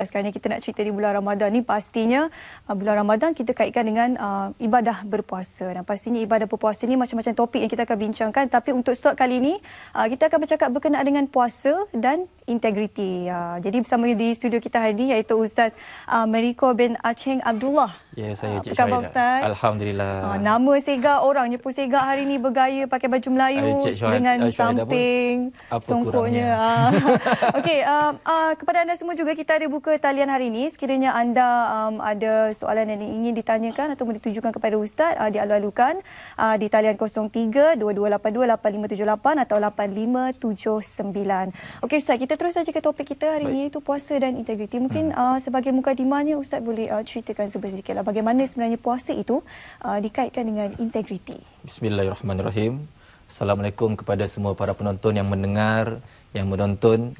Eh, sekarang ni kita nak cerita di bulan Ramadan ni pastinya uh, bulan Ramadan kita kaitkan dengan uh, ibadah berpuasa dan pastinya ibadah berpuasa ni macam-macam topik yang kita akan bincangkan tapi untuk slot kali ni uh, kita akan bercakap berkenaan dengan puasa dan integriti. Uh, jadi bersama di studio kita hari ini iaitu Ustaz uh, Meriko bin Acheng Abdullah. Ya yeah, saya uh, Cik Syahidah. Ustaz. Alhamdulillah. Uh, nama segar orangnya pun segar hari ni bergaya pakai baju Melayu Ayu, dengan Ayu, samping songkoknya. Uh, Okey uh, uh, kepada anda semua juga kita ada buka ke talian hari ini. Sekiranya anda um, ada soalan yang ingin ditanyakan atau ditujukan kepada Ustaz, uh, dialu-alukan uh, di talian 03-2282-8578 atau 8579. Okey Ustaz, kita terus saja ke topik kita hari Baik. ini iaitu puasa dan integriti. Mungkin hmm. uh, sebagai mukadimahnya Ustaz boleh uh, ceritakan sedikit lah bagaimana sebenarnya puasa itu uh, dikaitkan dengan integriti. Bismillahirrahmanirrahim. Assalamualaikum kepada semua para penonton yang mendengar, yang menonton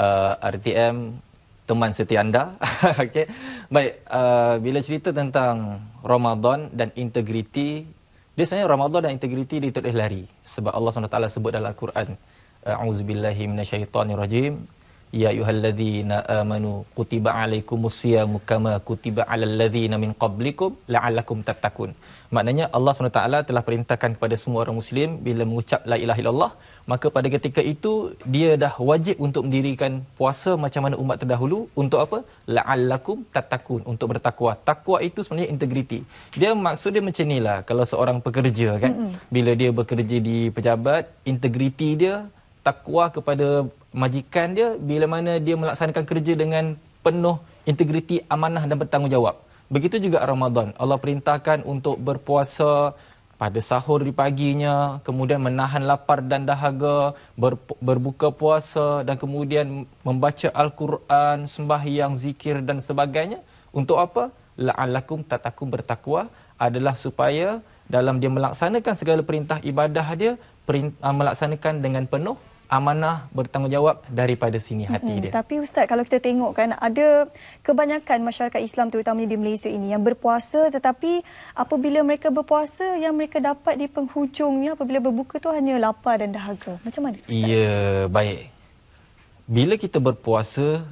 uh, RTM teman setia anda. okay. Baik, uh, bila cerita tentang Ramadan dan integriti, dia sebenarnya Ramadan dan integriti dia tulis lari. Sebab Allah SWT sebut dalam Al-Quran, A'udzubillahiminasyaitanirrajim, Ya ayyuhalladzina amanu kutiba alaikumusiyamu kama kutiba alal ladzina min qablikum la'allakum tatakun Maknanya Allah SWT telah perintahkan kepada semua orang muslim bila mengucap la ilaha illallah maka pada ketika itu dia dah wajib untuk mendirikan puasa macam mana umat terdahulu untuk apa la'allakum tatakun untuk bertakwa takwa itu sebenarnya integriti dia maksud dia macam inilah kalau seorang pekerja kan mm-hmm. bila dia bekerja di pejabat integriti dia takwa kepada majikan dia bila mana dia melaksanakan kerja dengan penuh integriti amanah dan bertanggungjawab. Begitu juga Ramadan. Allah perintahkan untuk berpuasa pada sahur di paginya, kemudian menahan lapar dan dahaga, ber, berbuka puasa dan kemudian membaca Al-Quran, sembahyang, zikir dan sebagainya. Untuk apa? La'allakum tatakum bertakwa adalah supaya dalam dia melaksanakan segala perintah ibadah dia, perintah, melaksanakan dengan penuh amanah bertanggungjawab daripada sini hati mm-hmm. dia. Tapi ustaz kalau kita tengok kan ada kebanyakan masyarakat Islam terutamanya di Malaysia ini yang berpuasa tetapi apabila mereka berpuasa yang mereka dapat di penghujungnya apabila berbuka tu hanya lapar dan dahaga. Macam mana? Ya, baik. Bila kita berpuasa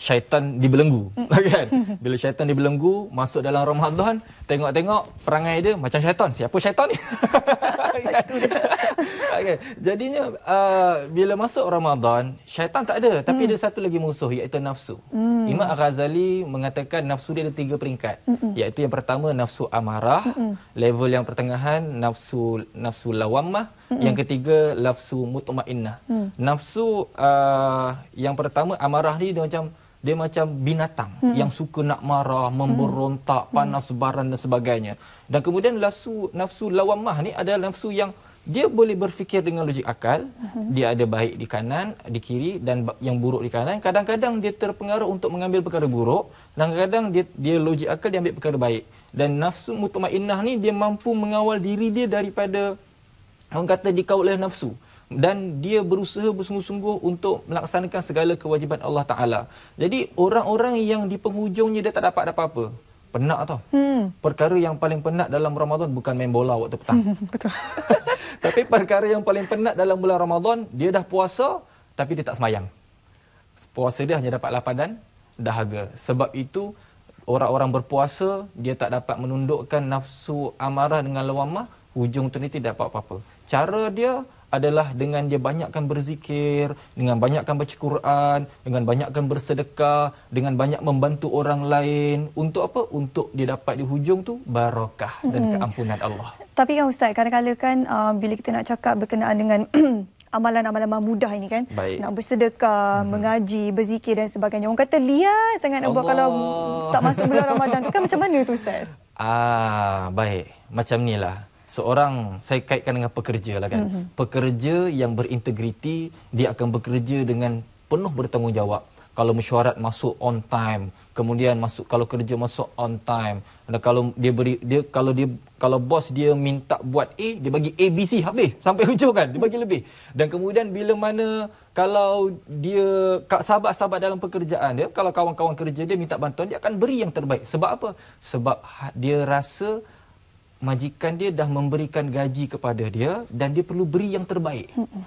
syaitan dibelenggu mm. kan bila syaitan dibelenggu masuk dalam Ramadan tengok-tengok perangai dia macam syaitan siapa syaitan ni okay. jadinya uh, bila masuk Ramadan syaitan tak ada tapi hmm. ada satu lagi musuh iaitu nafsu hmm. Imam Al-Ghazali mengatakan nafsu dia ada tiga peringkat hmm. iaitu yang pertama nafsu amarah hmm. level yang pertengahan nafsu nafsu lawamah hmm. yang ketiga nafsu mutmainnah hmm. nafsu uh, yang pertama amarah ni dia macam dia macam binatang hmm. yang suka nak marah, memberontak, hmm. panas baran dan sebagainya. Dan kemudian nafsu nafsu lawamah ni adalah nafsu yang dia boleh berfikir dengan logik akal, hmm. dia ada baik di kanan, di kiri dan yang buruk di kanan. Kadang-kadang dia terpengaruh untuk mengambil perkara buruk, dan kadang-kadang dia dia logik akal dia ambil perkara baik. Dan nafsu mutmainnah ni dia mampu mengawal diri dia daripada orang kata dikawal oleh nafsu dan dia berusaha bersungguh-sungguh untuk melaksanakan segala kewajiban Allah Ta'ala. Jadi orang-orang yang di penghujungnya dia tak dapat apa-apa. Penat tau. Hmm. Perkara yang paling penat dalam Ramadan bukan main bola waktu petang. Hmm, betul. tapi perkara yang paling penat dalam bulan Ramadan, dia dah puasa tapi dia tak semayang. Puasa dia hanya dapat lapan dan dahaga. Sebab itu orang-orang berpuasa, dia tak dapat menundukkan nafsu amarah dengan lawamah, hujung tu ni tidak dapat apa-apa. Cara dia adalah dengan dia banyakkan berzikir, dengan banyakkan baca Quran, dengan banyakkan bersedekah, dengan banyak membantu orang lain. Untuk apa? Untuk dia dapat di hujung tu barakah dan hmm. keampunan Allah. Tapi kan Ustaz, kadang-kadang kan uh, bila kita nak cakap berkenaan dengan amalan-amalan mudah ini kan. Baik. Nak bersedekah, hmm. mengaji, berzikir dan sebagainya. Orang kata lihat sangat nak buat kalau tak masuk bulan Ramadan. Itu kan macam mana tu Ustaz? Ah, baik. Macam ni lah seorang saya kaitkan dengan pekerja lah kan. Mm-hmm. Pekerja yang berintegriti dia akan bekerja dengan penuh bertanggungjawab. Kalau mesyuarat masuk on time, kemudian masuk kalau kerja masuk on time. Dan kalau dia beri dia kalau dia kalau bos dia minta buat A, dia bagi A B C habis sampai hujung kan, dia bagi lebih. Dan kemudian bila mana kalau dia kak sahabat-sahabat dalam pekerjaan dia, kalau kawan-kawan kerja dia minta bantuan, dia akan beri yang terbaik. Sebab apa? Sebab ha, dia rasa majikan dia dah memberikan gaji kepada dia dan dia perlu beri yang terbaik. Mm-mm.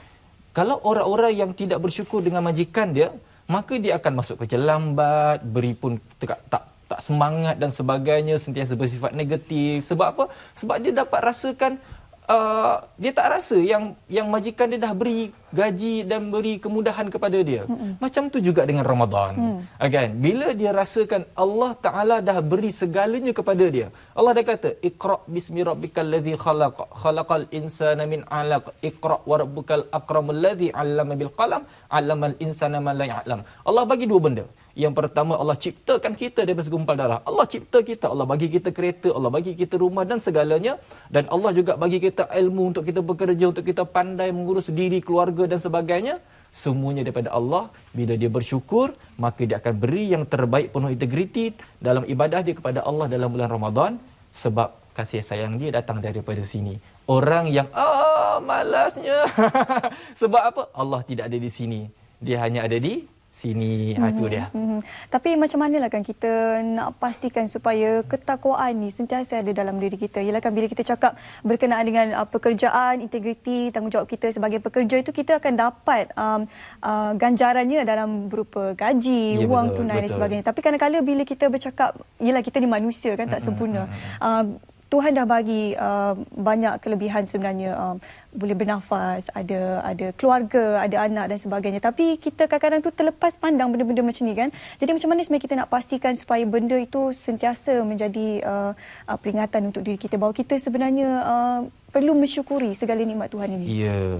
Kalau orang-orang yang tidak bersyukur dengan majikan dia, maka dia akan masuk kerja lambat, beri pun tak, tak tak semangat dan sebagainya, sentiasa bersifat negatif. Sebab apa? Sebab dia dapat rasakan Uh, dia tak rasa yang yang majikan dia dah beri gaji dan beri kemudahan kepada dia. Mm-mm. Macam tu juga dengan Ramadan. Mm. Again, ah, bila dia rasakan Allah Taala dah beri segalanya kepada dia. Allah dah kata, "Iqra' bismi rabbikal ladzi khalaq, khalaqal insana min 'alaq, iqra' wa rabbukal akramul ladzi 'allama bil qalam, 'allamal insana ma lam ya'lam." Allah bagi dua benda. Yang pertama Allah ciptakan kita daripada segumpal darah. Allah cipta kita, Allah bagi kita kereta, Allah bagi kita rumah dan segalanya dan Allah juga bagi kita ilmu untuk kita bekerja, untuk kita pandai mengurus diri, keluarga dan sebagainya. Semuanya daripada Allah. Bila dia bersyukur, maka dia akan beri yang terbaik penuh integriti dalam ibadah dia kepada Allah dalam bulan Ramadan sebab kasih sayang dia datang daripada sini. Orang yang ah oh, malasnya. sebab apa? Allah tidak ada di sini. Dia hanya ada di sini ha, mm-hmm. itu dia. Mm-hmm. Tapi macam mana lah kan kita nak pastikan supaya ketakwaan ni sentiasa ada dalam diri kita. Ialah kan bila kita cakap berkenaan dengan uh, pekerjaan, integriti, tanggungjawab kita sebagai pekerja itu kita akan dapat um, uh, ganjarannya dalam berupa gaji, yeah, wang betul, tunai betul. dan sebagainya. Tapi kadang-kadang bila kita bercakap, ialah kita ni manusia kan tak mm-hmm. sempurna. Uh, Tuhan dah bagi uh, banyak kelebihan sebenarnya um, boleh bernafas ada ada keluarga ada anak dan sebagainya tapi kita kadang-kadang tu terlepas pandang benda-benda macam ni kan jadi macam mana sebenarnya kita nak pastikan supaya benda itu sentiasa menjadi uh, uh, peringatan untuk diri kita bahawa kita sebenarnya uh, perlu mensyukuri segala nikmat Tuhan ini ya yeah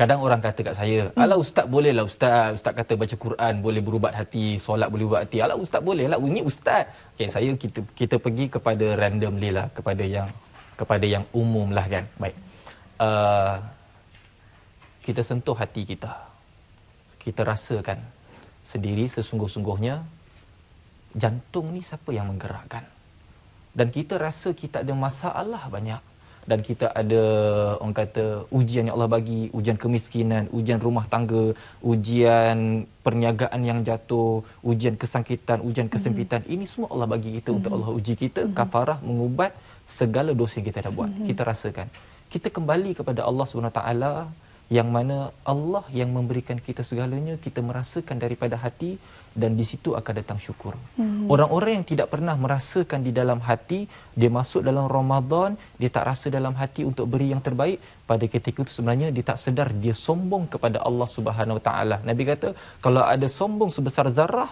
kadang orang kata kat saya, hmm. ala ustaz boleh lah ustaz, ustaz kata baca Quran boleh berubat hati, solat boleh berubat hati. Ala ustaz boleh lah, ini ustaz. okay saya kita kita pergi kepada random lah, kepada yang kepada yang umum lah kan. Baik. Uh, kita sentuh hati kita. Kita rasakan sendiri sesungguh-sungguhnya jantung ni siapa yang menggerakkan. Dan kita rasa kita ada masalah banyak dan kita ada orang kata ujian yang Allah bagi, ujian kemiskinan, ujian rumah tangga, ujian perniagaan yang jatuh, ujian kesangkitan, ujian kesempitan. Mm-hmm. Ini semua Allah bagi kita mm-hmm. untuk Allah uji kita, mm-hmm. kafarah mengubat segala dosa yang kita dah buat. Mm-hmm. Kita rasakan. Kita kembali kepada Allah Subhanahu taala yang mana Allah yang memberikan kita segalanya kita merasakan daripada hati dan di situ akan datang syukur. Hmm. Orang-orang yang tidak pernah merasakan di dalam hati, dia masuk dalam Ramadan, dia tak rasa dalam hati untuk beri yang terbaik, pada ketika itu sebenarnya dia tak sedar dia sombong kepada Allah Subhanahu Wa Taala. Nabi kata, kalau ada sombong sebesar zarah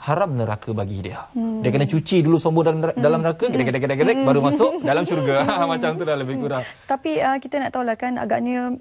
haram neraka bagi dia. Hmm. Dia kena hmm. cuci dulu sombong dalam neraka, hmm. dalam neraka, gedek gedek gedek gedek hmm. baru masuk dalam syurga. Hmm. Macam tu lah lebih kurang. Hmm. Tapi uh, kita nak tahulah kan agaknya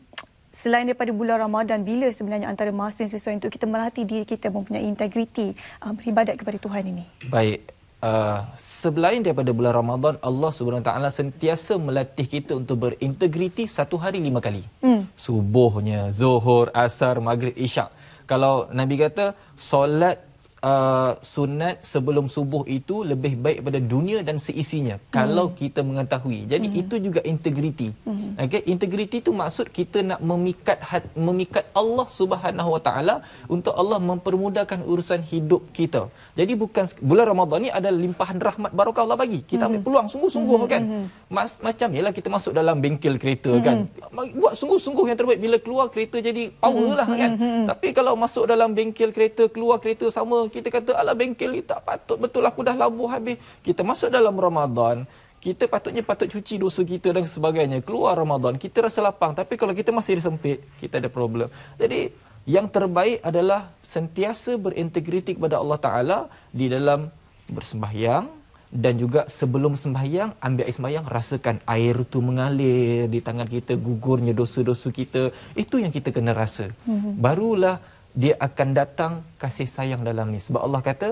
selain daripada bulan Ramadan bila sebenarnya antara masa yang sesuai untuk kita melatih diri kita mempunyai integriti uh, beribadat kepada Tuhan ini baik uh, selain daripada bulan Ramadan Allah Subhanahu sentiasa melatih kita untuk berintegriti satu hari lima kali hmm. subuhnya zuhur asar maghrib isyak kalau nabi kata solat Uh, sunat sebelum subuh itu lebih baik pada dunia dan seisinya mm. kalau kita mengetahui. Jadi mm. itu juga integriti. Mm. Okey, integriti itu maksud kita nak memikat hat, memikat Allah Subhanahu Wa Taala untuk Allah mempermudahkan urusan hidup kita. Jadi bukan bulan Ramadan ni ada limpahan rahmat barokah Allah bagi. Kita mm. ambil hmm. peluang sungguh-sungguh mm. kan. Hmm. Mas, macam ialah kita masuk dalam bengkel kereta mm. kan. Hmm. Buat sungguh-sungguh yang terbaik bila keluar kereta jadi power mm. lah kan. Mm. Tapi kalau masuk dalam bengkel kereta keluar kereta sama kita kata ala bengkel ni tak patut betul lah, aku dah labuh habis. Kita masuk dalam Ramadan, kita patutnya patut cuci dosa kita dan sebagainya. Keluar Ramadan, kita rasa lapang. Tapi kalau kita masih sempit, kita ada problem. Jadi, yang terbaik adalah sentiasa berintegriti kepada Allah Ta'ala di dalam bersembahyang, dan juga sebelum sembahyang, ambil air sembahyang, rasakan air itu mengalir di tangan kita, gugurnya dosa-dosa kita. Itu yang kita kena rasa. Mhm. Barulah dia akan datang kasih sayang dalam ni sebab Allah kata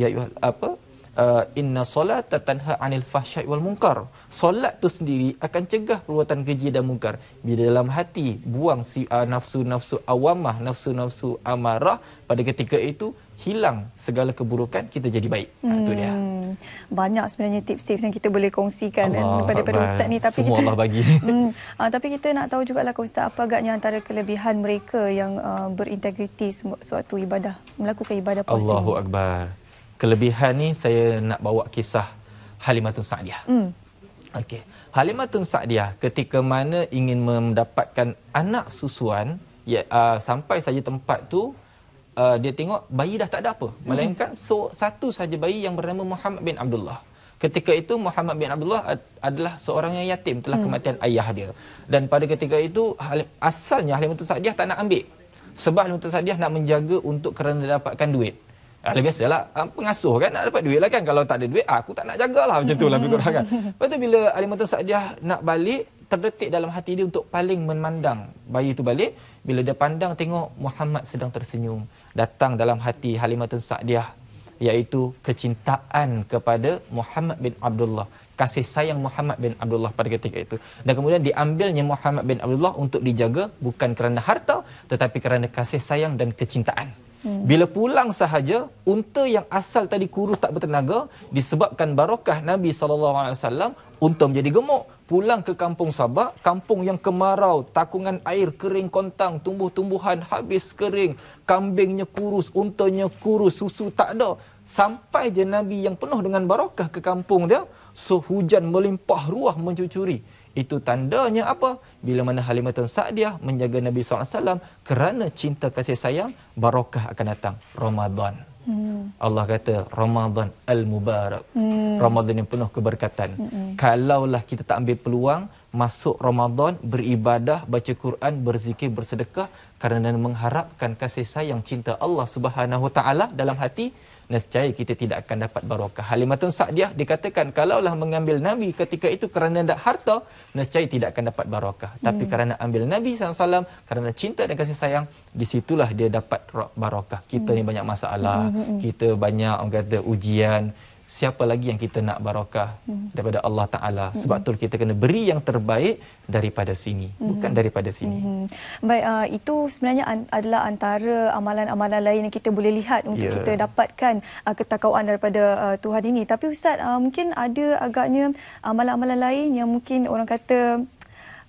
ya apa uh, inna solata tanha anil fahsyai wal munkar solat tu sendiri akan cegah perbuatan keji dan mungkar bila dalam hati buang si uh, nafsu-nafsu awamah nafsu-nafsu amarah pada ketika itu hilang segala keburukan kita jadi baik. Ha, itu dia. Hmm. Banyak sebenarnya tips-tips yang kita boleh kongsikan kepada eh, pada ustaz ni tapi semua kita, Allah bagi. Hmm, uh, tapi kita nak tahu juga lah ustaz apa agaknya antara kelebihan mereka yang uh, berintegriti sewaktu ibadah, melakukan ibadah puasa. Allahu ini. akbar. Kelebihan ni saya nak bawa kisah halimah tun sadiah. Hmm. halimah tun sadiah, ketika mana ingin mendapatkan anak susuan ya, uh, sampai saja tempat tu uh, dia tengok bayi dah tak ada apa hmm. melainkan so, satu saja bayi yang bernama Muhammad bin Abdullah ketika itu Muhammad bin Abdullah adalah seorang yang yatim telah hmm. kematian ayah dia dan pada ketika itu asalnya Halimatul Sa'diyah tak nak ambil sebab Halimatul Sa'diyah nak menjaga untuk kerana dapatkan duit lah, Ah, biasalah pengasuh kan nak dapat duit lah kan. Kalau tak ada duit, ah, aku tak nak jaga lah macam tu lah. Kan? Lepas tu bila Alimatul Sa'diyah nak balik, terdetik dalam hati dia untuk paling memandang bayi itu balik. Bila dia pandang tengok Muhammad sedang tersenyum datang dalam hati Halimah Tun Sa'diyah iaitu kecintaan kepada Muhammad bin Abdullah kasih sayang Muhammad bin Abdullah pada ketika itu dan kemudian diambilnya Muhammad bin Abdullah untuk dijaga bukan kerana harta tetapi kerana kasih sayang dan kecintaan hmm. bila pulang sahaja unta yang asal tadi kurus tak bertenaga disebabkan barakah Nabi SAW alaihi unta menjadi gemuk pulang ke kampung Sabak, kampung yang kemarau, takungan air kering kontang, tumbuh-tumbuhan habis kering, kambingnya kurus, untanya kurus, susu tak ada. Sampai je Nabi yang penuh dengan barakah ke kampung dia, so hujan melimpah ruah mencucuri. Itu tandanya apa? Bila mana Halimah Tun Sa'diah menjaga Nabi SAW kerana cinta kasih sayang, barakah akan datang. Ramadan. Hmm. Allah kata Ramadan al-mubarak. Hmm. Ramadan yang penuh keberkatan. Hmm. Kalaulah kita tak ambil peluang masuk Ramadan beribadah, baca Quran, berzikir, bersedekah kerana mengharapkan kasih sayang cinta Allah Subhanahu taala dalam hati, nescaya kita tidak akan dapat barakah. Halimatun Sa'diyah dikatakan kalaulah mengambil Nabi ketika itu kerana tidak harta, nescaya tidak akan dapat barakah. Hmm. Tapi kerana ambil Nabi SAW, kerana cinta dan kasih sayang, disitulah dia dapat barakah. Kita hmm. ni banyak masalah, hmm. hmm, hmm. kita banyak orang kata ujian, siapa lagi yang kita nak barakah hmm. daripada Allah Ta'ala. Hmm. Sebab hmm. tu kita kena beri yang terbaik daripada sini, hmm. bukan daripada sini. Hmm. Baik, uh, itu sebenarnya an- adalah antara amalan-amalan lain yang kita boleh lihat untuk yeah. kita dapatkan uh, ketakauan daripada uh, Tuhan ini. Tapi Ustaz, uh, mungkin ada agaknya amalan-amalan lain yang mungkin orang kata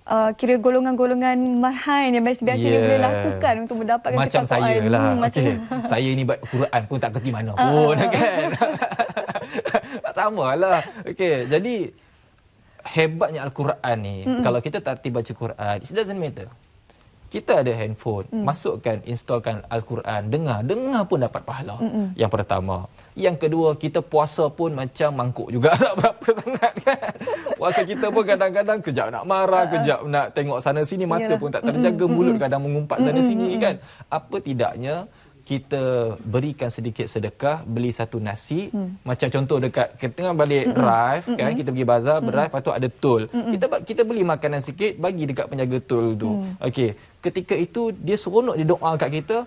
Uh, kira golongan-golongan marhain yang biasa-biasa yeah. dia boleh ya. lakukan untuk mendapatkan macam saya lah hmm, okay. macam saya ni Quran pun tak kerti mana ah, ah, pun uh, uh, kan Sama lah, okay. jadi hebatnya al-Quran ni mm-hmm. kalau kita tak tiba baca Quran it doesn't matter. Kita ada handphone, mm. masukkan, installkan al-Quran, dengar, dengar pun dapat pahala. Mm-hmm. Yang pertama. Yang kedua, kita puasa pun macam mangkuk juga tak berapa sangat kan. Puasa kita pun kadang-kadang kejap nak marah, uh, kejap nak tengok sana sini mata yalah. pun tak terjaga, mm-hmm. mulut kadang mengumpat sana mm-hmm. sini kan. Apa tidaknya kita berikan sedikit sedekah beli satu nasi hmm. macam contoh dekat kita tengah balik Mm-mm. drive kan? Mm-mm. kan kita pergi bazar drive patut ada tol kita kita beli makanan sikit bagi dekat penjaga tool tu mm. okey ketika itu dia seronok dia doa kat kita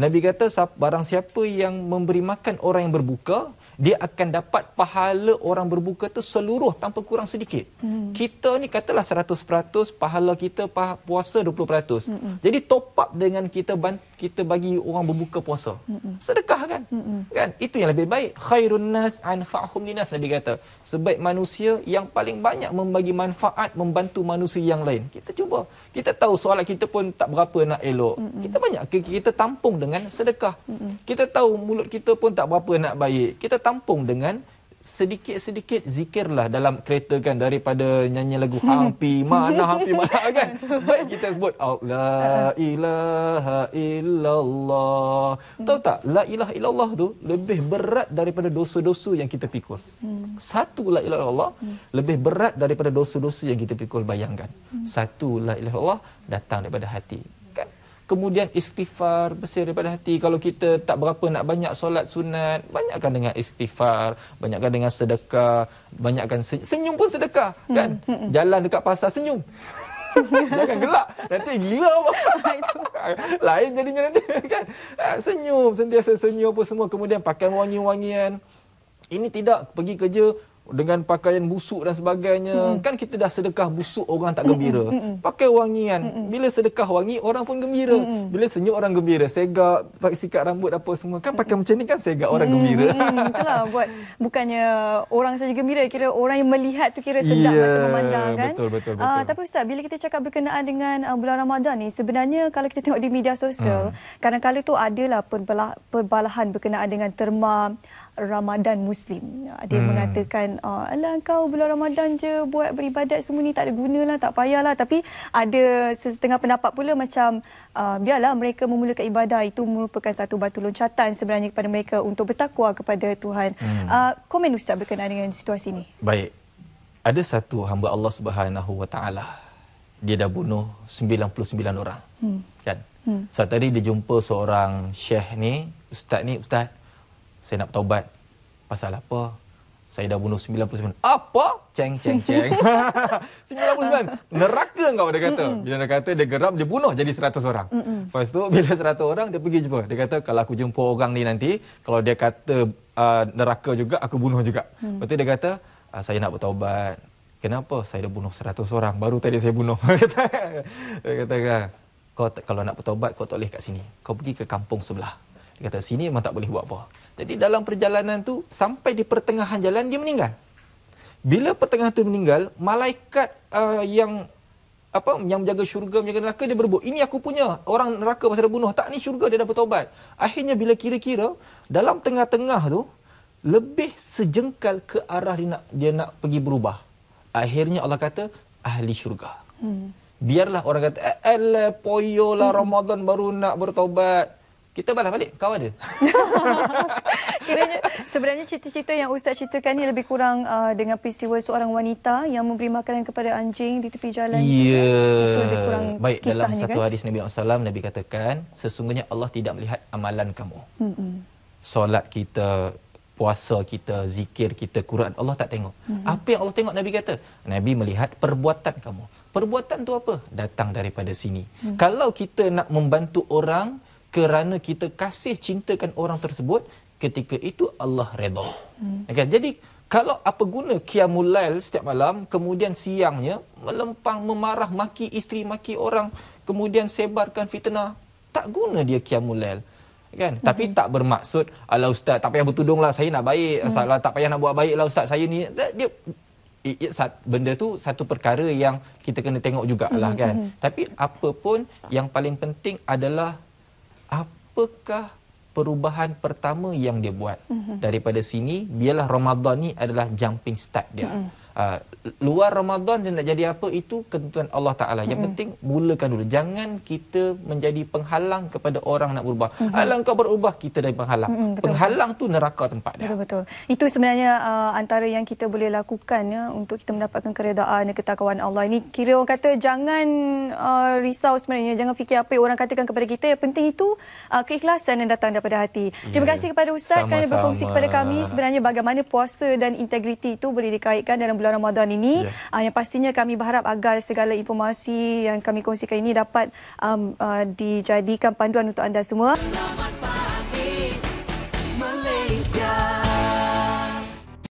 nabi kata barang siapa yang memberi makan orang yang berbuka dia akan dapat pahala orang berbuka tu seluruh tanpa kurang sedikit. Hmm. Kita ni katalah 100% pahala kita puasa 20%. Hmm. Jadi top up dengan kita kita bagi orang berbuka puasa. Hmm. Sedekah kan? Hmm. Kan? Itu yang lebih baik. Khairun nas anfa'hum linas Nabi kata. Sebaik manusia yang paling banyak membagi manfaat membantu manusia yang lain. Kita cuba. Kita tahu solat kita pun tak berapa nak elok. Hmm. Kita banyak kita tampung dengan sedekah. Hmm. Kita tahu mulut kita pun tak berapa nak baik. Kita tampung dengan sedikit-sedikit zikirlah dalam kereta kan daripada nyanyi lagu hampi mana hampi mana kan baik kita sebut oh, la ilaha illallah hmm. tahu tak la ilaha illallah tu lebih berat daripada dosa-dosa yang kita pikul hmm. satu la ilaha illallah hmm. lebih berat daripada dosa-dosa yang kita pikul bayangkan hmm. satu la ilaha illallah datang daripada hati Kemudian istighfar bersih daripada hati. Kalau kita tak berapa nak banyak solat sunat, banyakkan dengan istighfar, banyakkan dengan sedekah, banyakkan sen- senyum pun sedekah hmm. kan. Hmm. Jalan dekat pasar senyum. Jangan gelak Nanti gila Lain jadinya nanti kan? Ha, senyum Sentiasa senyum apa semua Kemudian pakai wangi-wangian Ini tidak Pergi kerja dengan pakaian busuk dan sebagainya. Mm. Kan kita dah sedekah busuk orang tak hmm, gembira. Mm-mm. Hmm, hmm. Pakai wangian. Mm-mm. Bila sedekah wangi orang pun gembira. Mm-mm. Bila senyum orang gembira. Segak, pakai sikat rambut apa semua. Kan pakai Mm-mm. macam ni kan segak orang Mm-mm. gembira. Itulah buat bukannya orang saja gembira kira orang yang melihat tu kira sedap yeah, mata memandang kan. Betul betul ah, betul. Uh, tapi ustaz bila kita cakap berkenaan dengan uh, bulan Ramadan ni sebenarnya kalau kita tengok di media sosial mm. kadang-kadang tu adalah perbalahan berkenaan dengan terma Ramadan Muslim. Ya, dia hmm. mengatakan, ah, alah kau bulan Ramadan je buat beribadat semua ni tak ada gunalah, tak payahlah. Tapi ada setengah pendapat pula macam, uh, biarlah mereka memulakan ibadah itu merupakan satu batu loncatan sebenarnya kepada mereka untuk bertakwa kepada Tuhan. Hmm. Uh, komen Ustaz berkenaan dengan situasi ini. Baik. Ada satu hamba Allah Subhanahu Wa dia dah bunuh 99 orang. Hmm. Kan? Hmm. Saat tadi dia jumpa seorang syekh ni, ustaz ni, ustaz saya nak taubat. Pasal apa? Saya dah bunuh 99. Apa? Ceng, ceng, ceng. 99. Neraka kau dia kata. Bila dia kata dia geram, dia bunuh jadi 100 orang. Lepas tu bila 100 orang, dia pergi jumpa. Dia kata kalau aku jumpa orang ni nanti, kalau dia kata uh, neraka juga, aku bunuh juga. Mm. Lepas tu dia kata, ah, saya nak bertaubat. Kenapa saya dah bunuh 100 orang? Baru tadi saya bunuh. dia kata, kau, kalau nak bertaubat, kau tak boleh kat sini. Kau pergi ke kampung sebelah. Dia kata, sini memang tak boleh buat apa. Jadi dalam perjalanan tu sampai di pertengahan jalan dia meninggal. Bila pertengahan tu meninggal, malaikat uh, yang apa yang menjaga syurga menjaga neraka dia berebut ini aku punya orang neraka masa dah bunuh tak ni syurga dia dah bertobat akhirnya bila kira-kira dalam tengah-tengah tu lebih sejengkal ke arah dia nak dia nak pergi berubah akhirnya Allah kata ahli syurga hmm. biarlah orang kata eh, eh lah, poyo lah hmm. Ramadan baru nak bertobat kita balas balik kau ada kiranya sebenarnya cerita-cerita yang ustaz ceritakan ni lebih kurang uh, dengan peristiwa seorang wanita yang memberi makanan kepada anjing di tepi jalan yeah. Kan? itu lebih kurang baik dalam kan? satu hadis Nabi Muhammad SAW Nabi katakan sesungguhnya Allah tidak melihat amalan kamu hmm solat kita puasa kita zikir kita Quran Allah tak tengok Mm-mm. apa yang Allah tengok Nabi kata Nabi melihat perbuatan kamu perbuatan tu apa datang daripada sini hmm. kalau kita nak membantu orang kerana kita kasih cintakan orang tersebut ketika itu Allah redha. Hmm. Okay, jadi kalau apa guna qiyamul lail setiap malam kemudian siangnya melempang memarah maki isteri maki orang kemudian sebarkan fitnah tak guna dia qiyamul lail kan hmm. tapi tak bermaksud ala ustaz tak payah bertudunglah saya nak baik hmm. salah tak payah nak buat baik lah ustaz saya ni dia i, i, sat, benda tu satu perkara yang kita kena tengok jugalah hmm. kan hmm. hmm. tapi apapun yang paling penting adalah apakah perubahan pertama yang dia buat mm-hmm. daripada sini biarlah Ramadan ni adalah jumping start dia mm-hmm. Ah, luar Ramadan dia nak jadi apa itu ketentuan Allah Taala. Yang mm-hmm. penting mulakan dulu. Jangan kita menjadi penghalang kepada orang nak berubah. Mm-hmm. Alang berubah kita dari penghalang. Mm-hmm, penghalang tu neraka tempat dia. Betul betul. Itu sebenarnya uh, antara yang kita boleh lakukan ya untuk kita mendapatkan keredaan dan ya, ketakwaan Allah. Ini kira orang kata jangan uh, risau sebenarnya jangan fikir apa yang orang katakan kepada kita. Yang penting itu uh, keikhlasan yang datang daripada hati. Yeah. Terima ya. kasih kepada ustaz kerana berkongsi kepada kami sebenarnya bagaimana puasa dan integriti itu boleh dikaitkan dalam bulan bulan Ramadan ini. Yeah. Ya. Uh, yang pastinya kami berharap agar segala informasi yang kami kongsikan ini dapat um, uh, dijadikan panduan untuk anda semua. Selamat